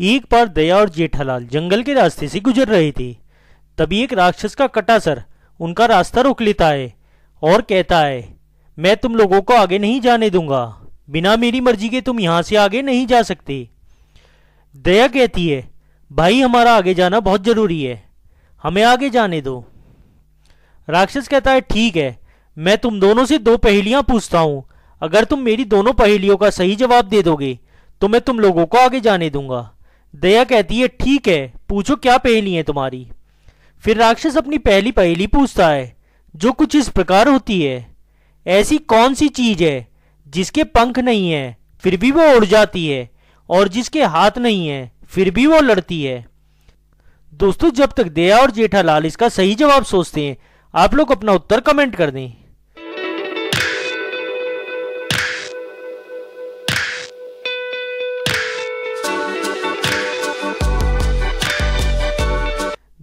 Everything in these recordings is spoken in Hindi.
एक बार दया और जेठालाल जंगल के रास्ते से गुजर रहे थे तभी एक राक्षस का कटा सर उनका रास्ता रोक लेता है और कहता है मैं तुम लोगों को आगे नहीं जाने दूंगा बिना मेरी मर्जी के तुम यहां से आगे नहीं जा सकते दया कहती है भाई हमारा आगे जाना बहुत जरूरी है हमें आगे जाने दो राक्षस कहता है ठीक है मैं तुम दोनों से दो पहेलियां पूछता हूं अगर तुम मेरी दोनों पहेलियों का सही जवाब दे दोगे तो मैं तुम लोगों को आगे जाने दूंगा दया कहती है ठीक है पूछो क्या पहेली है तुम्हारी फिर राक्षस अपनी पहली पहेली पूछता है जो कुछ इस प्रकार होती है ऐसी कौन सी चीज है जिसके पंख नहीं है फिर भी वो उड़ जाती है और जिसके हाथ नहीं है फिर भी वो लड़ती है दोस्तों जब तक दया और जेठालाल इसका सही जवाब सोचते हैं आप लोग अपना उत्तर कमेंट कर दें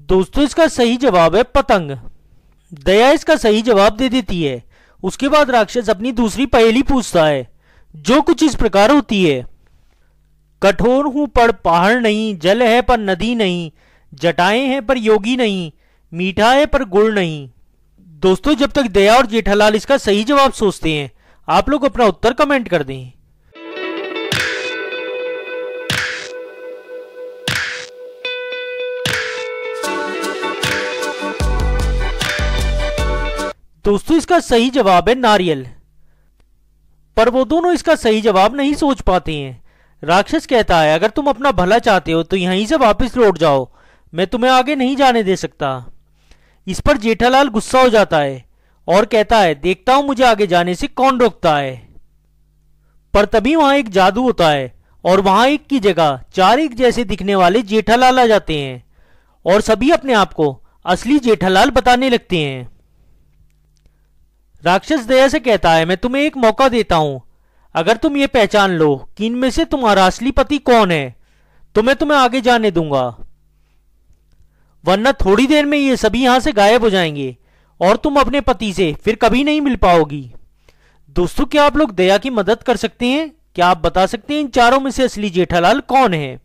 दोस्तों इसका सही जवाब है पतंग दया इसका सही जवाब दे देती है उसके बाद राक्षस अपनी दूसरी पहेली पूछता है जो कुछ इस प्रकार होती है कठोर हूं पर पहाड़ नहीं जल है पर नदी नहीं जटाएं हैं पर योगी नहीं मीठा है पर गुड़ नहीं दोस्तों जब तक दया और जेठालाल इसका सही जवाब सोचते हैं आप लोग अपना उत्तर कमेंट कर दें दोस्तों इसका सही जवाब है नारियल पर वो दोनों इसका सही जवाब नहीं सोच पाते हैं राक्षस कहता है अगर तुम अपना भला चाहते हो तो यहीं से वापस लौट जाओ मैं तुम्हें आगे नहीं जाने दे सकता इस पर जेठालाल गुस्सा हो जाता है और कहता है देखता हूं मुझे आगे जाने से कौन रोकता है पर तभी वहां एक जादू होता है और वहां एक की जगह चार एक जैसे दिखने वाले जेठालाल आ जाते हैं और सभी अपने आप को असली जेठालाल बताने लगते हैं राक्षस दया से कहता है मैं तुम्हें एक मौका देता हूं अगर तुम ये पहचान लो कि इनमें से तुम्हारा असली पति कौन है तो मैं तुम्हें आगे जाने दूंगा वरना थोड़ी देर में ये सभी यहां से गायब हो जाएंगे और तुम अपने पति से फिर कभी नहीं मिल पाओगी दोस्तों क्या आप लोग दया की मदद कर सकते हैं क्या आप बता सकते हैं इन चारों में से असली जेठालाल कौन है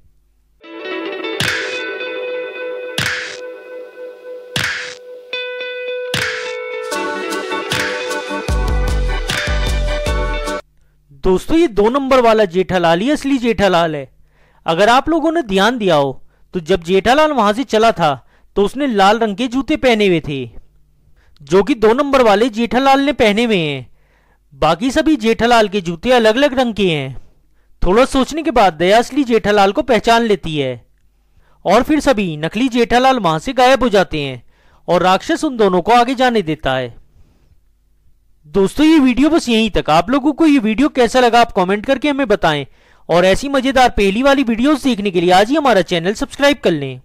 दोस्तों ये दो नंबर वाला जेठालाल ही असली जेठालाल है अगर आप लोगों ने ध्यान दिया हो तो जब जेठालाल वहां से चला था तो उसने लाल रंग के जूते पहने हुए थे जो कि दो नंबर वाले जेठालाल ने पहने हुए हैं बाकी सभी जेठालाल के जूते अलग अलग रंग के हैं थोड़ा सोचने के बाद दया असली जेठालाल को पहचान लेती है और फिर सभी नकली जेठालाल वहां से गायब हो जाते हैं और राक्षस उन दोनों को आगे जाने देता है दोस्तों ये वीडियो बस यहीं तक आप लोगों को ये वीडियो कैसा लगा आप कमेंट करके हमें बताएं और ऐसी मजेदार पहली वाली वीडियोस देखने के लिए आज ही हमारा चैनल सब्सक्राइब कर लें